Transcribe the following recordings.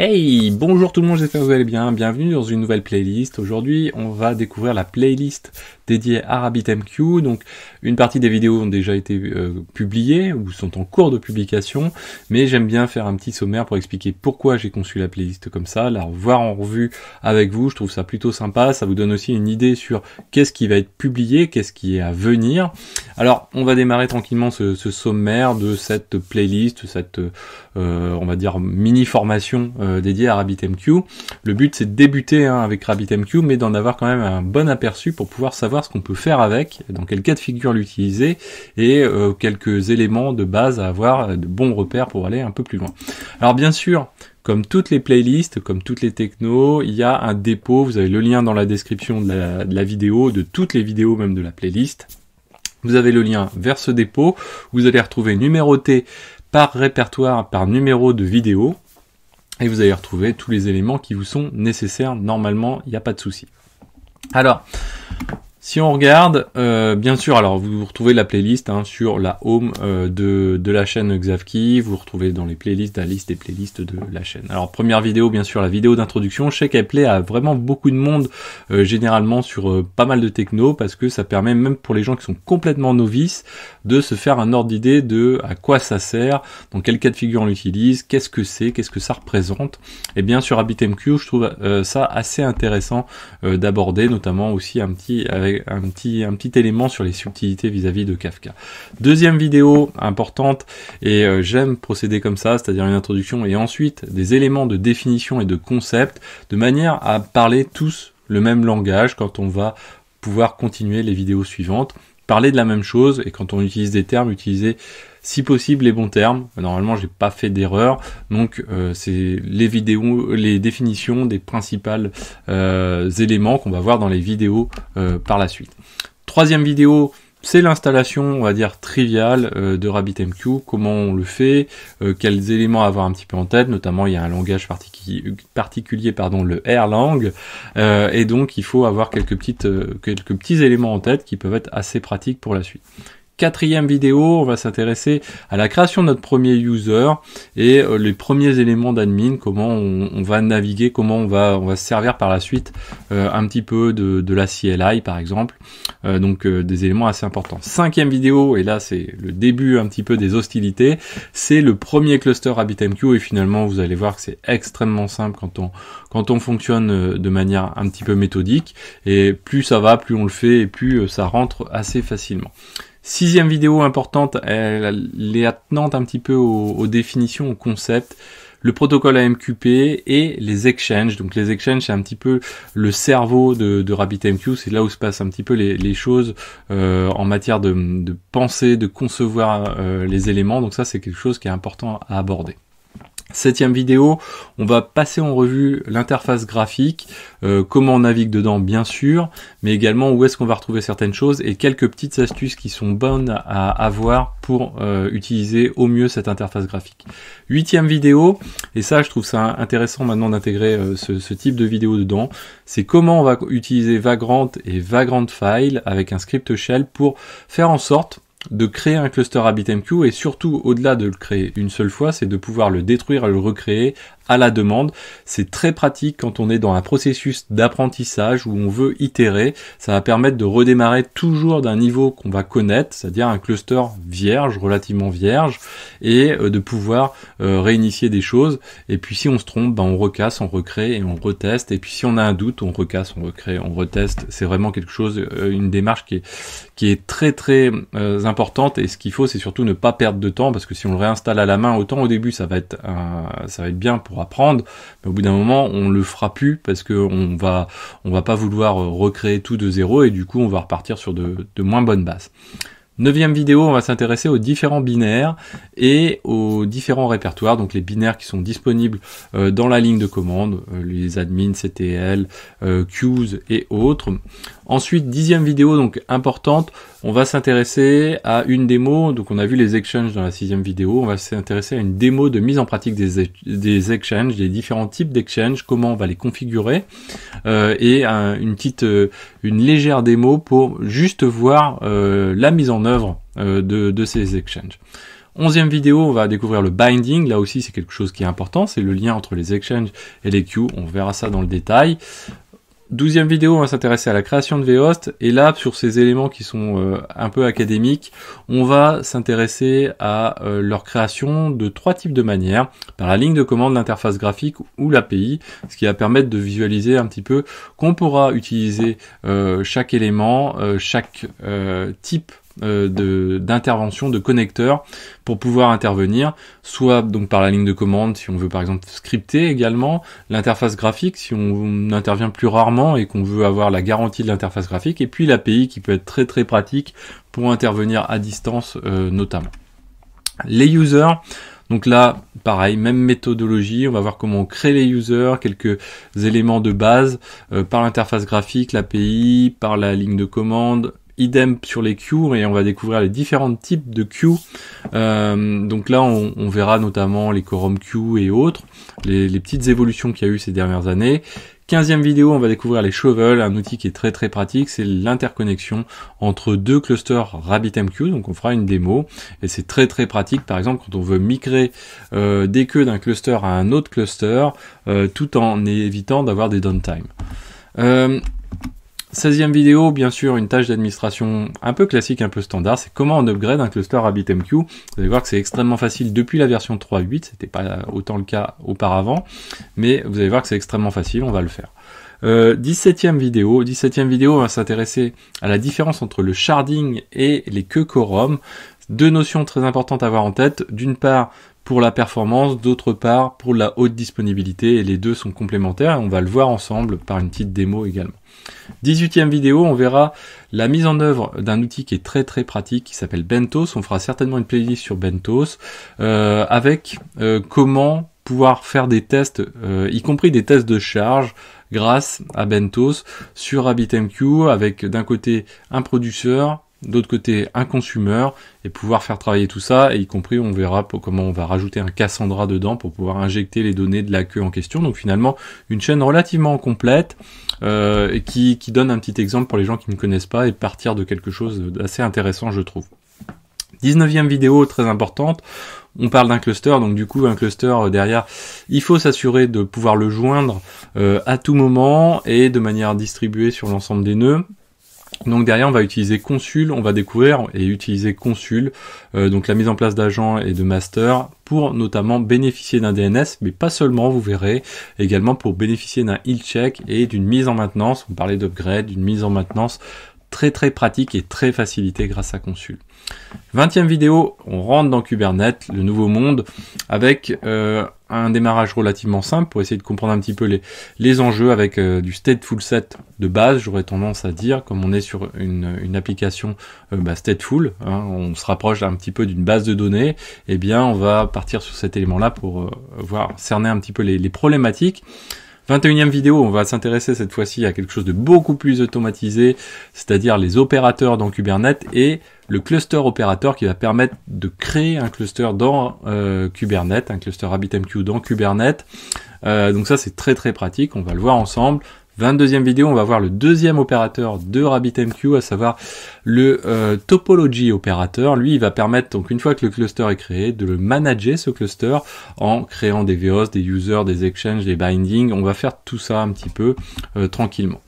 Hey, bonjour tout le monde, j'espère que vous allez bien. Bienvenue dans une nouvelle playlist. Aujourd'hui, on va découvrir la playlist dédié à RabbitMQ. Donc une partie des vidéos ont déjà été euh, publiées ou sont en cours de publication, mais j'aime bien faire un petit sommaire pour expliquer pourquoi j'ai conçu la playlist comme ça, la revoir en revue avec vous, je trouve ça plutôt sympa, ça vous donne aussi une idée sur qu'est-ce qui va être publié, qu'est-ce qui est à venir. Alors on va démarrer tranquillement ce, sommaire de cette playlist, cette euh, on va dire mini formation euh, dédiée à RabbitMQ. Le but c'est de débuter hein, avec RabbitMQ, mais d'en avoir quand même un bon aperçu pour pouvoir savoir ce qu'on peut faire avec, dans quel cas de figure l'utiliser, et euh, quelques éléments de base à avoir, euh, de bons repères pour aller un peu plus loin. Alors bien sûr, comme toutes les playlists, comme toutes les technos, il y a un dépôt, vous avez le lien dans la description de la, de la vidéo, de toutes les vidéos même de la playlist. Vous avez le lien vers ce dépôt, vous allez retrouver numéroté par répertoire, par numéro de vidéo, et vous allez retrouver tous les éléments qui vous sont nécessaires. Normalement, il n'y a pas de souci. Alors, si on regarde, euh, bien sûr, alors vous retrouvez la playlist hein, sur la home euh, de, de, la chaîne Xavki, vous retrouvez dans les playlists la liste des playlists de la chaîne. Alors première vidéo, bien sûr, la vidéo d'introduction, je sais qu'elle plaît à vraiment beaucoup de monde, euh, généralement sur pas mal de techno, parce que ça permet même pour les gens qui sont complètement novices de se faire un ordre d'idée de à quoi ça sert, dans quel cas de figure on l'utilise, qu'est-ce que c'est, qu'est-ce que ça représente. Et bien sur HabitMQ, je trouve ça assez intéressant d'aborder, notamment aussi un petit... Avec un petit, un petit élément sur les subtilités vis-à-vis de Kafka. Deuxième vidéo importante, et euh, j'aime procéder comme ça, c'est-à-dire une introduction et ensuite des éléments de définition et de concept, de manière à parler tous le même langage quand on va pouvoir continuer les vidéos suivantes parler de la même chose et quand on utilise des termes, utiliser si possible les bons termes. Normalement, j'ai pas fait d'erreur, donc euh, c'est les vidéos, les définitions des principales euh, éléments qu'on va voir dans les vidéos euh, par la suite. Troisième vidéo, c'est l'installation, on va dire, triviale euh, de RabbitMQ, comment on le fait, euh, quels éléments avoir un petit peu en tête, notamment il y a un langage particulier, pardon, le Erlang, euh, et donc il faut avoir quelques, petites, quelques petits éléments en tête qui peuvent être assez pratiques pour la suite quatrième vidéo, on va s'intéresser à la création de notre premier user et euh, les premiers éléments d'admin, comment on, va naviguer, comment on va, on va se servir par la suite euh, un petit peu de, la CLI par exemple, euh, donc des éléments assez importants. Cinquième vidéo, et là c'est le début un petit peu des hostilités, c'est le premier cluster HabitMQ, et finalement vous allez voir que c'est extrêmement simple quand on, quand on fonctionne de manière un petit peu méthodique et plus ça va, plus on le fait et plus ça rentre assez facilement. Sixième vidéo importante, elle, est attenante un petit peu aux, définitions, aux concepts le protocole AMQP et les exchanges. Donc les exchanges, c'est un petit peu le cerveau de, de RabbitMQ, c'est là où se passent un petit peu les, choses euh, en matière de, de, penser, de concevoir euh, les éléments. Donc ça, c'est quelque chose qui est important à aborder. Septième vidéo, on va passer en revue l'interface graphique, euh, comment on navigue dedans bien sûr, mais également où est-ce qu'on va retrouver certaines choses et quelques petites astuces qui sont bonnes à avoir pour euh, utiliser au mieux cette interface graphique. Huitième vidéo, et ça je trouve ça intéressant maintenant d'intégrer euh, ce, ce, type de vidéo dedans, c'est comment on va utiliser Vagrant et Vagrant File avec un script shell pour faire en sorte de créer un cluster HabitMQ et surtout au-delà de le créer une seule fois, c'est de pouvoir le détruire et le recréer à la demande. C'est très pratique quand on est dans un processus d'apprentissage où on veut itérer. Ça va permettre de redémarrer toujours d'un niveau qu'on va connaître, c'est-à-dire un cluster vierge, relativement vierge, et euh, de pouvoir euh, réinitier des choses. Et puis si on se trompe, ben, on recasse, on recrée et on reteste. Et puis si on a un doute, on recasse, on recrée, on reteste. C'est vraiment quelque chose, euh, une démarche qui est, qui est très très importante. Et ce qu'il faut, c'est surtout ne pas perdre de temps parce que si on le réinstalle à la main, autant au début ça va être, un, ça va être bien pour prendre mais au bout d'un moment, on le fera plus parce que on va, on va pas vouloir euh, recréer tout de zéro et du coup, on va repartir sur de, moins bonnes bases. Neuvième vidéo, on va s'intéresser aux différents binaires et aux différents répertoires, donc les binaires qui sont disponibles euh, dans la ligne de commande, euh, les admins, CTL, qs et autres. Ensuite, dixième vidéo, donc importante, on va s'intéresser à une démo. Donc on a vu les exchanges dans la sixième vidéo. On va s'intéresser à une démo de mise en pratique des, exchanges, des différents types d'exchanges, comment on va les configurer. Euh, et une petite, euh, une légère démo pour juste voir euh, la mise en œuvre de, de ces exchanges. Onzième vidéo, on va découvrir le binding. Là aussi, c'est quelque chose qui est important. C'est le lien entre les exchanges et les queues. On verra ça dans le détail. Douzième vidéo, on va s'intéresser à la création de VHost. Et là, sur ces éléments qui sont euh, un peu académiques, on va s'intéresser à euh, leur création de trois types de manières. Par la ligne de commande, l'interface graphique ou l'API, ce qui va permettre de visualiser un petit peu qu'on pourra utiliser euh, chaque élément, chaque type euh, d'intervention, de, connecteurs pour pouvoir intervenir, soit donc par la ligne de commande si on veut par exemple scripter également, l'interface graphique si on, intervient plus rarement et qu'on veut avoir la garantie de l'interface graphique, et puis l'API qui peut être très très pratique pour intervenir à distance euh, notamment. Les users, donc là, pareil, même méthodologie, on va voir comment on crée les users, quelques éléments de base euh, par l'interface graphique, l'API, par la ligne de commande, idem sur les queues et on va découvrir les différents types de queues. donc là, on, verra notamment les quorum queues et autres, les, petites évolutions qu'il y a eu ces dernières années. quinzième vidéo, on va découvrir les shovels, un outil qui est très très pratique, c'est l'interconnexion entre deux clusters RabbitMQ, donc on fera une démo, et c'est très très pratique, par exemple quand on veut migrer euh, des queues d'un cluster à un autre cluster, euh, tout en évitant d'avoir des downtime. Euh, 16e vidéo, bien sûr, une tâche d'administration un peu classique, un peu standard, c'est comment on upgrade un cluster RabbitMQ. Vous allez voir que c'est extrêmement facile depuis la version 3.8, c'était pas autant le cas auparavant, mais vous allez voir que c'est extrêmement facile, on va le faire. 17e euh, vidéo, 17e vidéo, on va s'intéresser à la différence entre le sharding et les que quorum. Deux notions très importantes à avoir en tête. D'une part, pour la performance, d'autre part pour la haute disponibilité, et les deux sont complémentaires, on va le voir ensemble par une petite démo également. 18e vidéo, on verra la mise en œuvre d'un outil qui est très très pratique, qui s'appelle Bentos, on fera certainement une playlist sur Bentos, euh, avec euh, comment pouvoir faire des tests, euh, y compris des tests de charge, grâce à Bentos sur RabbitMQ, avec d'un côté un producteur, d'autre côté un consumer et pouvoir faire travailler tout ça et y compris on verra comment on va rajouter un Cassandra dedans pour pouvoir injecter les données de la queue en question donc finalement une chaîne relativement complète euh, et qui, donne un petit exemple pour les gens qui ne connaissent pas et partir de quelque chose d'assez intéressant je trouve 19e vidéo très importante on parle d'un cluster, donc du coup un cluster euh, derrière, il faut s'assurer de pouvoir le joindre euh, à tout moment et de manière distribuée sur l'ensemble des nœuds. Donc derrière, on va utiliser Consul, on va découvrir et utiliser Consul, euh, donc la mise en place d'agents et de masters pour notamment bénéficier d'un DNS, mais pas seulement, vous verrez, également pour bénéficier d'un heal check et d'une mise en maintenance. On parlait d'upgrade, d'une mise en maintenance très très pratique et très facilitée grâce à Consul. 20 vidéo, on rentre dans Kubernetes, le nouveau monde, avec euh, un démarrage relativement simple pour essayer de comprendre un petit peu les, les enjeux avec euh, du stateful set de base, j'aurais tendance à dire, comme on est sur une, une application euh, bah, stateful, hein, on se rapproche un petit peu d'une base de données, et eh bien on va partir sur cet élément-là pour euh, voir, cerner un petit peu les, les problématiques. 21e vidéo, on va s'intéresser cette fois-ci à quelque chose de beaucoup plus automatisé, c'est-à-dire les opérateurs dans Kubernetes et le cluster opérateur qui va permettre de créer un cluster dans euh, Kubernetes, un cluster RabbitMQ dans Kubernetes. Euh, donc ça c'est très très pratique, on va le voir ensemble. 22e vidéo, on va voir le deuxième opérateur de RabbitMQ, à savoir le euh, topology opérateur. Lui, il va permettre, donc une fois que le cluster est créé, de le manager ce cluster en créant des VOS, des users, des exchanges, des bindings. On va faire tout ça un petit peu tranquillement.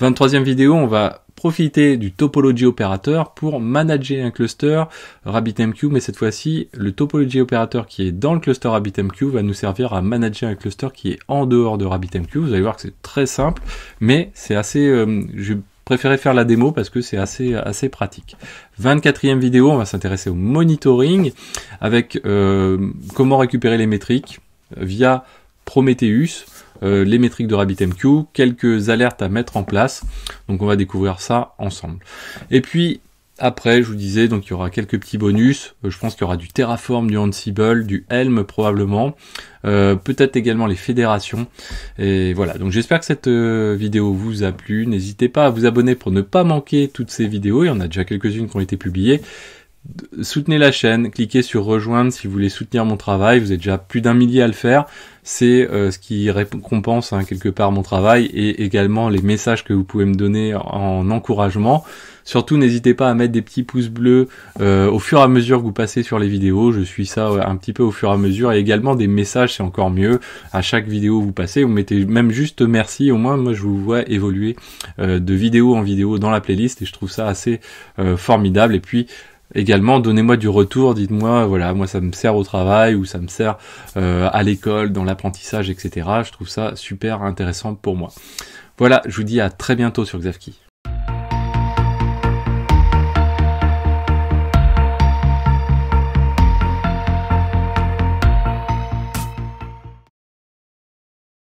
23e vidéo, on va profiter du topology opérateur pour manager un cluster RabbitMQ, mais cette fois-ci, le topology opérateur qui est dans le cluster RabbitMQ va nous servir à manager un cluster qui est en dehors de RabbitMQ. Vous allez voir que c'est très simple, mais c'est assez... Euh, je préférais faire la démo parce que c'est assez, assez pratique. 24e vidéo, on va s'intéresser au monitoring avec euh, comment récupérer les métriques via Prometheus. Euh, les métriques de RabbitMQ, quelques alertes à mettre en place. Donc on va découvrir ça ensemble. Et puis après, je vous disais, donc il y aura quelques petits bonus. Euh, je pense qu'il y aura du Terraform, du Ansible, du Helm probablement. Euh, peut-être également les fédérations. Et voilà, donc j'espère que cette vidéo vous a plu. N'hésitez pas à vous abonner pour ne pas manquer toutes ces vidéos. Il y en a déjà quelques-unes qui ont été publiées. Soutenez la chaîne, cliquez sur rejoindre si vous voulez soutenir mon travail. Vous êtes déjà plus d'un millier à le faire c'est euh, ce qui récompense hein, quelque part mon travail et également les messages que vous pouvez me donner en encouragement. Surtout, n'hésitez pas à mettre des petits pouces bleus euh, au fur et à mesure que vous passez sur les vidéos. Je suis ça un petit peu au fur et à mesure. Et également des messages, c'est encore mieux. À chaque vidéo vous passez, vous mettez même juste merci. Au moins, moi, je vous vois évoluer euh, de vidéo en vidéo dans la playlist et je trouve ça assez formidable. Et puis, également, donnez-moi du retour, dites-moi, voilà, moi ça me sert au travail ou ça me sert euh, à l'école, dans l'apprentissage, etc. Je trouve ça super intéressant pour moi. Voilà, je vous dis à très bientôt sur Xavki.